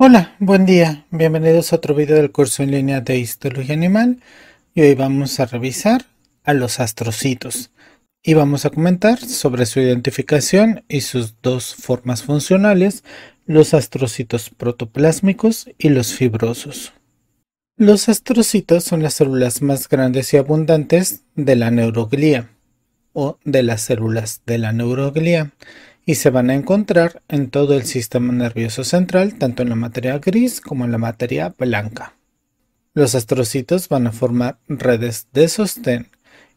Hola, buen día. Bienvenidos a otro video del curso en línea de Histología Animal. Y hoy vamos a revisar a los astrocitos. Y vamos a comentar sobre su identificación y sus dos formas funcionales, los astrocitos protoplásmicos y los fibrosos. Los astrocitos son las células más grandes y abundantes de la neuroglía o de las células de la neuroglía y se van a encontrar en todo el sistema nervioso central, tanto en la materia gris como en la materia blanca. Los astrocitos van a formar redes de sostén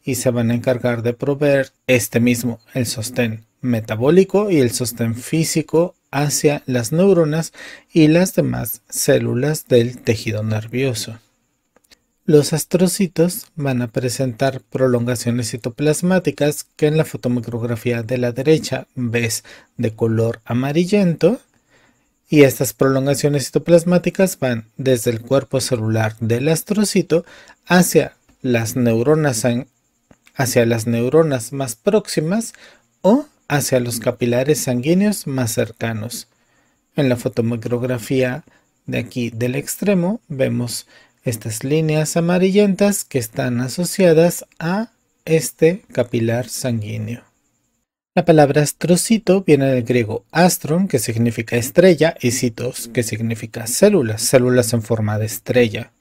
y se van a encargar de proveer este mismo, el sostén metabólico y el sostén físico hacia las neuronas y las demás células del tejido nervioso. Los astrocitos van a presentar prolongaciones citoplasmáticas que en la fotomicrografía de la derecha ves de color amarillento y estas prolongaciones citoplasmáticas van desde el cuerpo celular del astrocito hacia las neuronas, hacia las neuronas más próximas o hacia los capilares sanguíneos más cercanos. En la fotomicrografía de aquí del extremo vemos estas líneas amarillentas que están asociadas a este capilar sanguíneo. La palabra astrocito viene del griego astron, que significa estrella, y citos, que significa células, células en forma de estrella.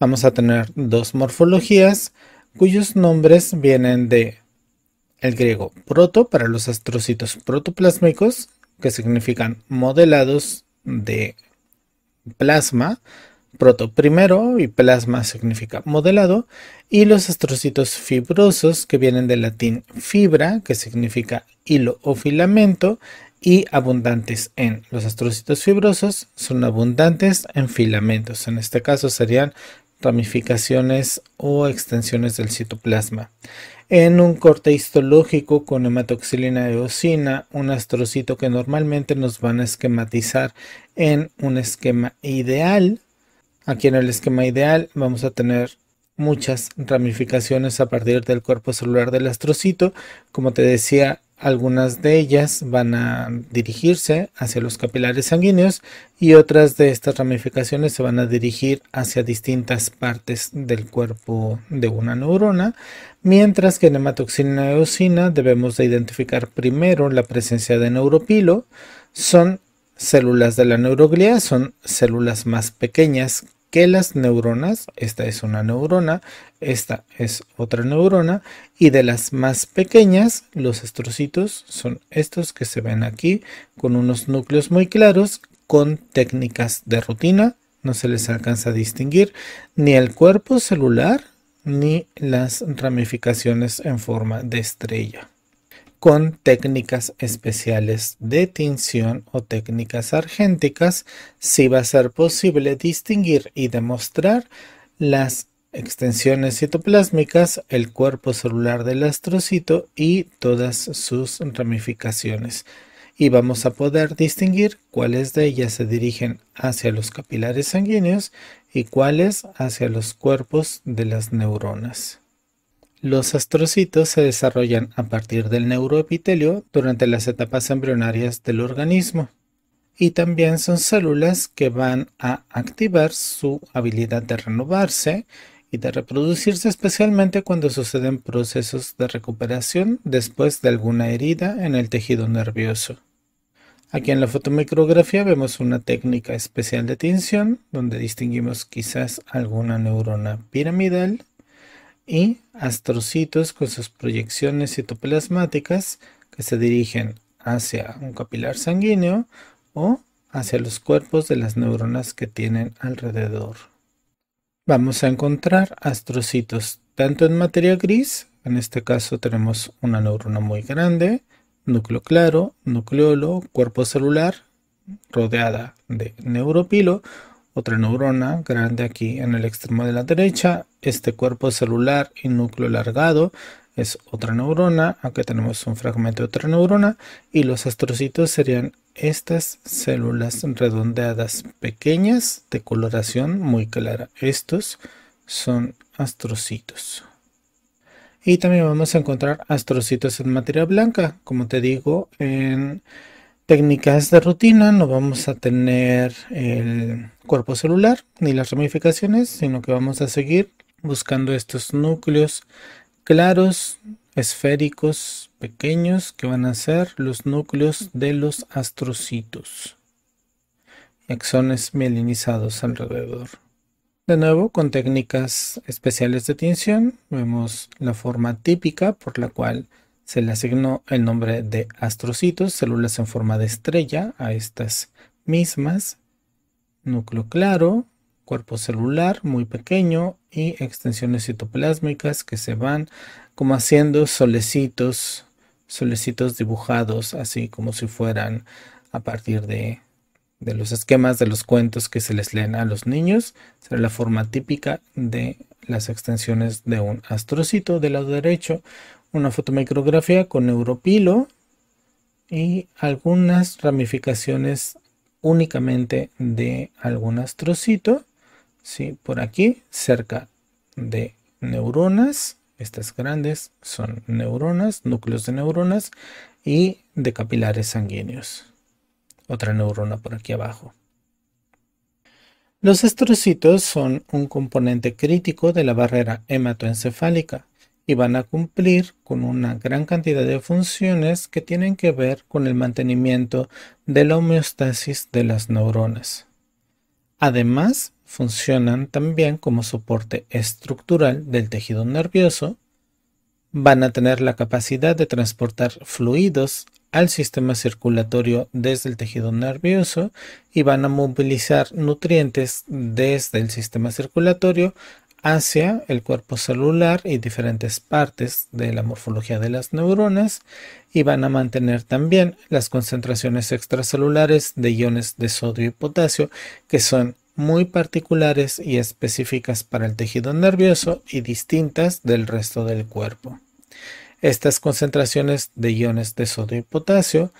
Vamos a tener dos morfologías cuyos nombres vienen de el griego proto para los astrocitos protoplásmicos, que significan modelados de plasma, proto primero y plasma significa modelado y los astrocitos fibrosos que vienen del latín fibra que significa hilo o filamento y abundantes en los astrocitos fibrosos son abundantes en filamentos en este caso serían ramificaciones o extensiones del citoplasma. En un corte histológico con hematoxilina eosina, un astrocito que normalmente nos van a esquematizar en un esquema ideal Aquí en el esquema ideal vamos a tener muchas ramificaciones a partir del cuerpo celular del astrocito. Como te decía, algunas de ellas van a dirigirse hacia los capilares sanguíneos y otras de estas ramificaciones se van a dirigir hacia distintas partes del cuerpo de una neurona, mientras que en hematoxina y eosina debemos de identificar primero la presencia de neuropilo, son células de la neuroglia, son células más pequeñas que las neuronas, esta es una neurona, esta es otra neurona, y de las más pequeñas, los estrocitos son estos que se ven aquí, con unos núcleos muy claros, con técnicas de rutina, no se les alcanza a distinguir ni el cuerpo celular ni las ramificaciones en forma de estrella con técnicas especiales de tinción o técnicas argénticas, si va a ser posible distinguir y demostrar las extensiones citoplásmicas, el cuerpo celular del astrocito y todas sus ramificaciones. Y vamos a poder distinguir cuáles de ellas se dirigen hacia los capilares sanguíneos y cuáles hacia los cuerpos de las neuronas. Los astrocitos se desarrollan a partir del neuroepitelio durante las etapas embrionarias del organismo y también son células que van a activar su habilidad de renovarse y de reproducirse especialmente cuando suceden procesos de recuperación después de alguna herida en el tejido nervioso. Aquí en la fotomicrografía vemos una técnica especial de tinción donde distinguimos quizás alguna neurona piramidal y astrocitos con sus proyecciones citoplasmáticas que se dirigen hacia un capilar sanguíneo o hacia los cuerpos de las neuronas que tienen alrededor. Vamos a encontrar astrocitos tanto en materia gris, en este caso tenemos una neurona muy grande, núcleo claro, nucleolo, cuerpo celular, rodeada de neuropilo, otra neurona grande aquí en el extremo de la derecha, este cuerpo celular y núcleo alargado es otra neurona, Aquí tenemos un fragmento de otra neurona y los astrocitos serían estas células redondeadas pequeñas de coloración muy clara. Estos son astrocitos. Y también vamos a encontrar astrocitos en materia blanca, como te digo, en técnicas de rutina no vamos a tener el cuerpo celular ni las ramificaciones, sino que vamos a seguir buscando estos núcleos claros, esféricos, pequeños, que van a ser los núcleos de los astrocitos. Axones mielinizados alrededor. De nuevo, con técnicas especiales de tinción, vemos la forma típica por la cual se le asignó el nombre de astrocitos, células en forma de estrella a estas mismas, núcleo claro, cuerpo celular muy pequeño y extensiones citoplásmicas que se van como haciendo solecitos, solecitos dibujados, así como si fueran a partir de, de los esquemas de los cuentos que se les leen a los niños. Será la forma típica de las extensiones de un astrocito del lado derecho, una fotomicrografía con neuropilo y algunas ramificaciones únicamente de algún astrocito, ¿sí? por aquí, cerca de neuronas, estas grandes son neuronas, núcleos de neuronas y de capilares sanguíneos. Otra neurona por aquí abajo. Los astrocitos son un componente crítico de la barrera hematoencefálica y van a cumplir con una gran cantidad de funciones que tienen que ver con el mantenimiento de la homeostasis de las neuronas. Además, funcionan también como soporte estructural del tejido nervioso, van a tener la capacidad de transportar fluidos al sistema circulatorio desde el tejido nervioso y van a movilizar nutrientes desde el sistema circulatorio hacia el cuerpo celular y diferentes partes de la morfología de las neuronas y van a mantener también las concentraciones extracelulares de iones de sodio y potasio que son muy particulares y específicas para el tejido nervioso y distintas del resto del cuerpo. Estas concentraciones de iones de sodio y potasio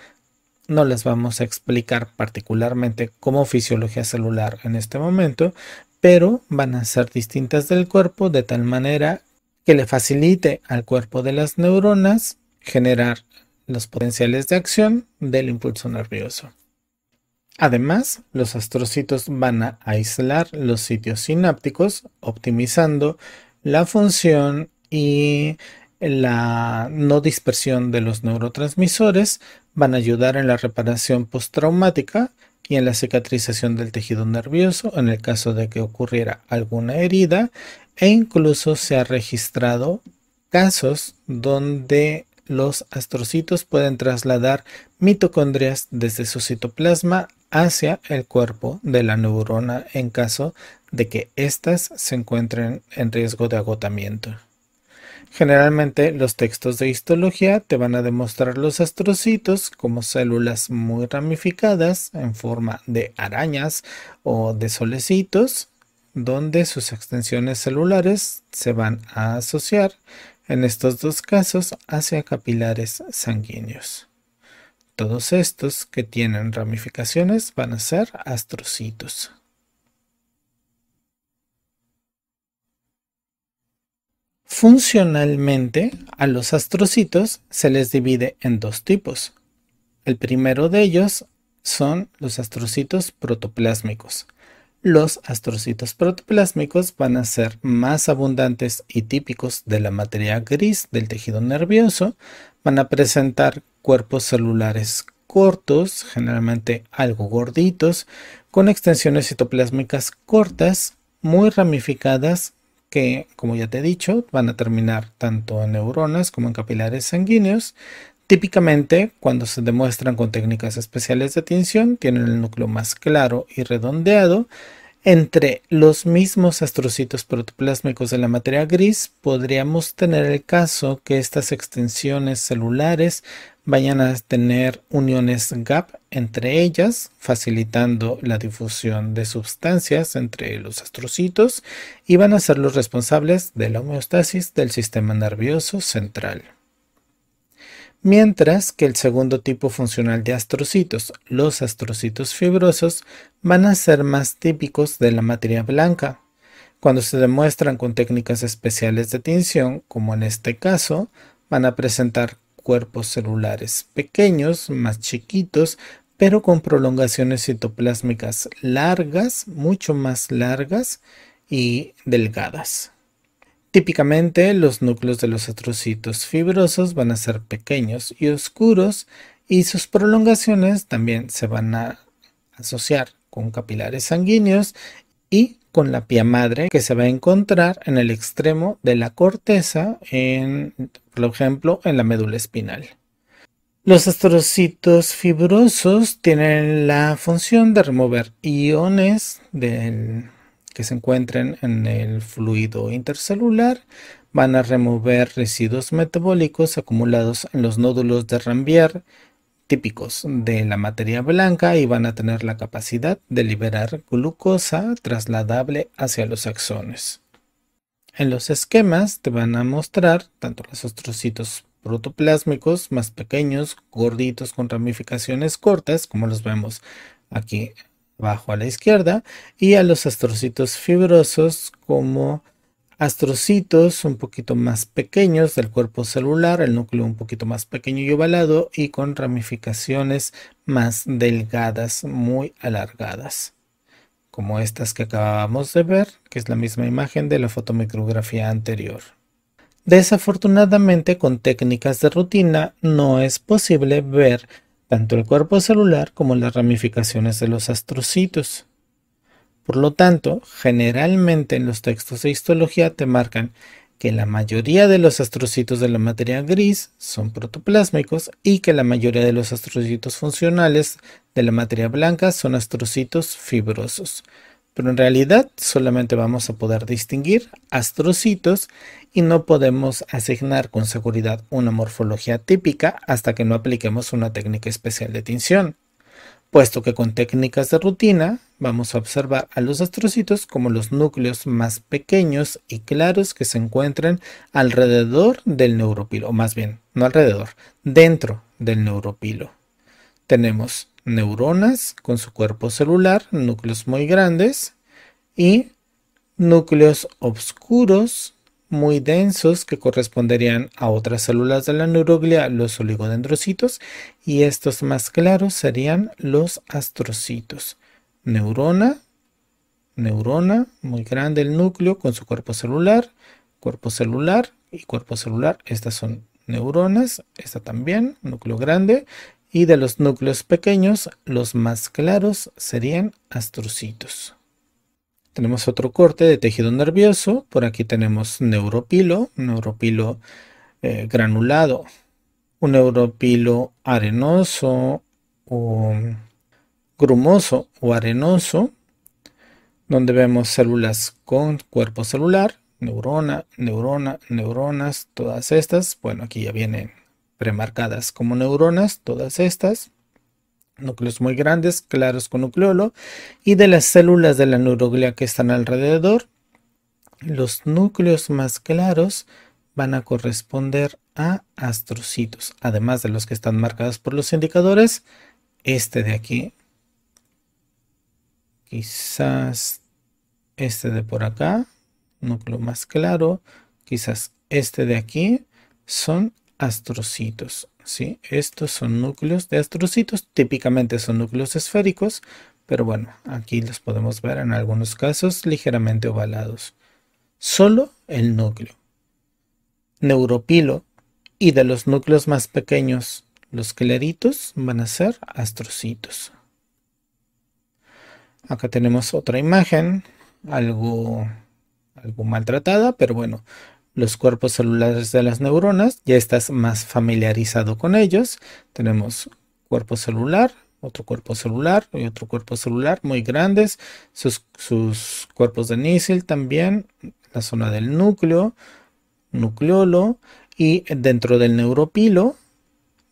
no las vamos a explicar particularmente como fisiología celular en este momento, pero van a ser distintas del cuerpo de tal manera que le facilite al cuerpo de las neuronas generar los potenciales de acción del impulso nervioso. Además, los astrocitos van a aislar los sitios sinápticos, optimizando la función y la no dispersión de los neurotransmisores, van a ayudar en la reparación postraumática y en la cicatrización del tejido nervioso en el caso de que ocurriera alguna herida e incluso se ha registrado casos donde los astrocitos pueden trasladar mitocondrias desde su citoplasma hacia el cuerpo de la neurona en caso de que éstas se encuentren en riesgo de agotamiento. Generalmente los textos de histología te van a demostrar los astrocitos como células muy ramificadas en forma de arañas o de solecitos, donde sus extensiones celulares se van a asociar, en estos dos casos, hacia capilares sanguíneos. Todos estos que tienen ramificaciones van a ser astrocitos. Funcionalmente, a los astrocitos se les divide en dos tipos. El primero de ellos son los astrocitos protoplásmicos. Los astrocitos protoplásmicos van a ser más abundantes y típicos de la materia gris del tejido nervioso. Van a presentar cuerpos celulares cortos, generalmente algo gorditos, con extensiones citoplásmicas cortas, muy ramificadas que, como ya te he dicho, van a terminar tanto en neuronas como en capilares sanguíneos. Típicamente, cuando se demuestran con técnicas especiales de tinción, tienen el núcleo más claro y redondeado. Entre los mismos astrocitos protoplásmicos de la materia gris, podríamos tener el caso que estas extensiones celulares vayan a tener uniones gap entre ellas, facilitando la difusión de sustancias entre los astrocitos y van a ser los responsables de la homeostasis del sistema nervioso central. Mientras que el segundo tipo funcional de astrocitos, los astrocitos fibrosos, van a ser más típicos de la materia blanca, cuando se demuestran con técnicas especiales de tinción, como en este caso, van a presentar cuerpos celulares pequeños, más chiquitos, pero con prolongaciones citoplásmicas largas, mucho más largas y delgadas. Típicamente los núcleos de los atrocitos fibrosos van a ser pequeños y oscuros y sus prolongaciones también se van a asociar con capilares sanguíneos y con la pía madre que se va a encontrar en el extremo de la corteza en por ejemplo, en la médula espinal. Los astrocitos fibrosos tienen la función de remover iones que se encuentren en el fluido intercelular, van a remover residuos metabólicos acumulados en los nódulos de Rambier típicos de la materia blanca y van a tener la capacidad de liberar glucosa trasladable hacia los axones. En los esquemas te van a mostrar tanto los astrocitos protoplásmicos más pequeños, gorditos con ramificaciones cortas, como los vemos aquí abajo a la izquierda, y a los astrocitos fibrosos como astrocitos un poquito más pequeños del cuerpo celular, el núcleo un poquito más pequeño y ovalado y con ramificaciones más delgadas, muy alargadas como estas que acabamos de ver, que es la misma imagen de la fotomicrografía anterior. Desafortunadamente, con técnicas de rutina no es posible ver tanto el cuerpo celular como las ramificaciones de los astrocitos. Por lo tanto, generalmente en los textos de histología te marcan que la mayoría de los astrocitos de la materia gris son protoplásmicos y que la mayoría de los astrocitos funcionales de la materia blanca son astrocitos fibrosos. Pero en realidad solamente vamos a poder distinguir astrocitos y no podemos asignar con seguridad una morfología típica hasta que no apliquemos una técnica especial de tinción puesto que con técnicas de rutina vamos a observar a los astrocitos como los núcleos más pequeños y claros que se encuentran alrededor del neuropilo, o más bien, no alrededor, dentro del neuropilo. Tenemos neuronas con su cuerpo celular, núcleos muy grandes y núcleos oscuros muy densos que corresponderían a otras células de la neuroglia, los oligodendrocitos, y estos más claros serían los astrocitos. Neurona, neurona, muy grande el núcleo con su cuerpo celular, cuerpo celular y cuerpo celular. Estas son neuronas, esta también, núcleo grande, y de los núcleos pequeños, los más claros serían astrocitos. Tenemos otro corte de tejido nervioso. Por aquí tenemos neuropilo, neuropilo eh, granulado, un neuropilo arenoso o grumoso o arenoso, donde vemos células con cuerpo celular, neurona, neurona, neuronas, todas estas. Bueno, aquí ya vienen premarcadas como neuronas, todas estas núcleos muy grandes, claros con nucleolo, y de las células de la neuroglia que están alrededor, los núcleos más claros van a corresponder a astrocitos, además de los que están marcados por los indicadores, este de aquí, quizás este de por acá, núcleo más claro, quizás este de aquí, son astrocitos. ¿sí? Estos son núcleos de astrocitos, típicamente son núcleos esféricos, pero bueno, aquí los podemos ver en algunos casos ligeramente ovalados. Solo el núcleo. Neuropilo y de los núcleos más pequeños, los claritos, van a ser astrocitos. Acá tenemos otra imagen, algo, algo maltratada, pero bueno, los cuerpos celulares de las neuronas, ya estás más familiarizado con ellos. Tenemos cuerpo celular, otro cuerpo celular y otro cuerpo celular muy grandes, sus, cuerpos de Nissl también, la zona del núcleo, nucleolo y dentro del neuropilo,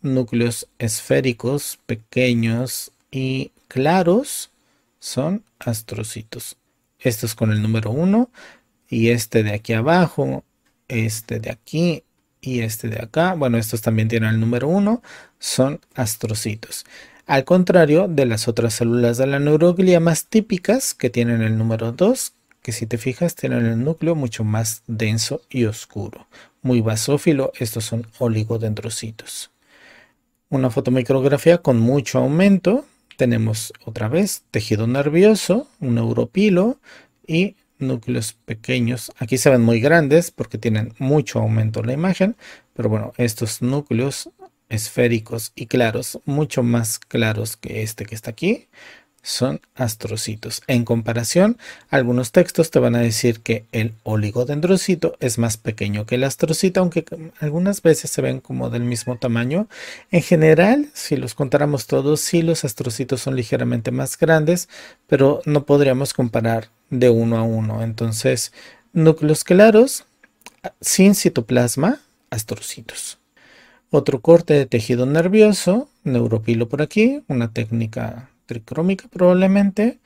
núcleos esféricos, pequeños y claros son astrocitos. Estos con el número 1 y este de aquí abajo este de aquí y este de acá. Bueno, estos también tienen el número 1, son astrocitos. Al contrario de las otras células de la neuroglia más típicas que tienen el número 2, que si te fijas tienen el núcleo mucho más denso y oscuro. Muy basófilo, estos son oligodendrocitos. Una fotomicrografía con mucho aumento. Tenemos otra vez tejido nervioso, un neuropilo y núcleos pequeños. Aquí se ven muy grandes porque tienen mucho aumento en la imagen, pero bueno, estos núcleos esféricos y claros, mucho más claros que este que está aquí, son astrocitos. En comparación, algunos textos te van a decir que el oligodendrocito es más pequeño que el astrocito, aunque algunas veces se ven como del mismo tamaño. En general, si los contáramos todos, sí los astrocitos son ligeramente más grandes, pero no podríamos comparar de uno a uno. Entonces, núcleos claros sin citoplasma, astrocitos. Otro corte de tejido nervioso, neuropilo por aquí, una técnica tricrómica probablemente.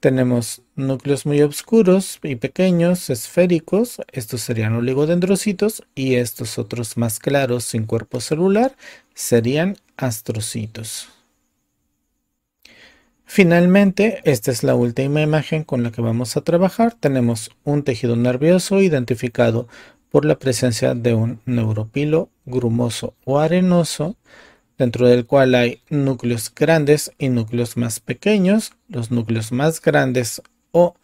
Tenemos núcleos muy oscuros y pequeños, esféricos, estos serían oligodendrocitos y estos otros más claros sin cuerpo celular serían astrocitos. Finalmente, esta es la última imagen con la que vamos a trabajar. Tenemos un tejido nervioso identificado por la presencia de un neuropilo grumoso o arenoso dentro del cual hay núcleos grandes y núcleos más pequeños. Los núcleos más grandes o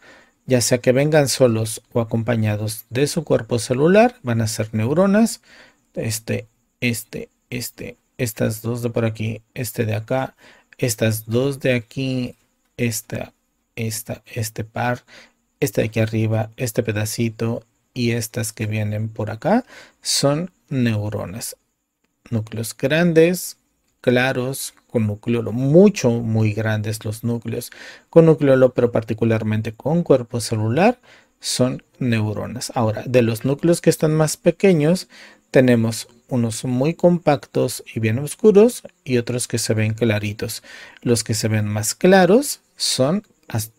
ya sea que vengan solos o acompañados de su cuerpo celular, van a ser neuronas, este, este, este, estas dos de por aquí, este de acá, estas dos de aquí, esta, esta, este par, este de aquí arriba, este pedacito y estas que vienen por acá son neuronas. Núcleos grandes, claros con nucleolo, mucho, muy grandes los núcleos con nucleolo, pero particularmente con cuerpo celular, son neuronas. Ahora, de los núcleos que están más pequeños, tenemos unos muy compactos y bien oscuros y otros que se ven claritos. Los que se ven más claros son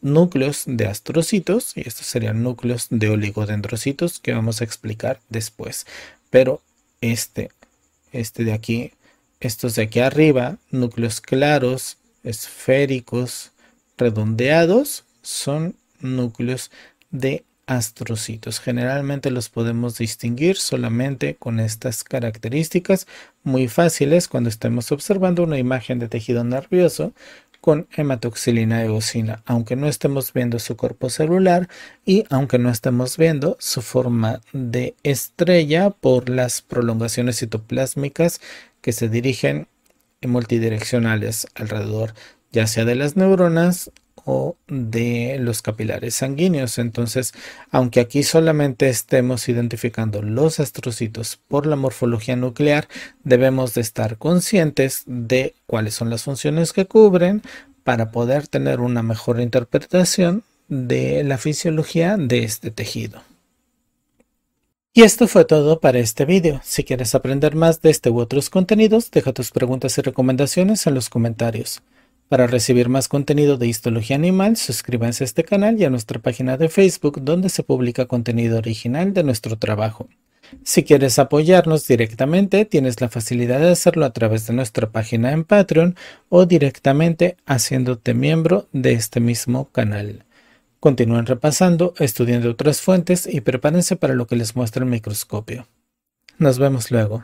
núcleos de astrocitos y estos serían núcleos de oligodendrocitos que vamos a explicar después. Pero este, este de aquí estos de aquí arriba, núcleos claros, esféricos, redondeados, son núcleos de astrocitos. Generalmente los podemos distinguir solamente con estas características muy fáciles cuando estemos observando una imagen de tejido nervioso con hematoxilina eosina, aunque no estemos viendo su cuerpo celular y aunque no estemos viendo su forma de estrella por las prolongaciones citoplásmicas que se dirigen multidireccionales alrededor ya sea de las neuronas o de los capilares sanguíneos. Entonces, aunque aquí solamente estemos identificando los astrocitos por la morfología nuclear, debemos de estar conscientes de cuáles son las funciones que cubren para poder tener una mejor interpretación de la fisiología de este tejido. Y esto fue todo para este video. Si quieres aprender más de este u otros contenidos, deja tus preguntas y recomendaciones en los comentarios. Para recibir más contenido de Histología Animal, suscríbase a este canal y a nuestra página de Facebook donde se publica contenido original de nuestro trabajo. Si quieres apoyarnos directamente, tienes la facilidad de hacerlo a través de nuestra página en Patreon o directamente haciéndote miembro de este mismo canal. Continúen repasando, estudiando otras fuentes y prepárense para lo que les muestra el microscopio. Nos vemos luego.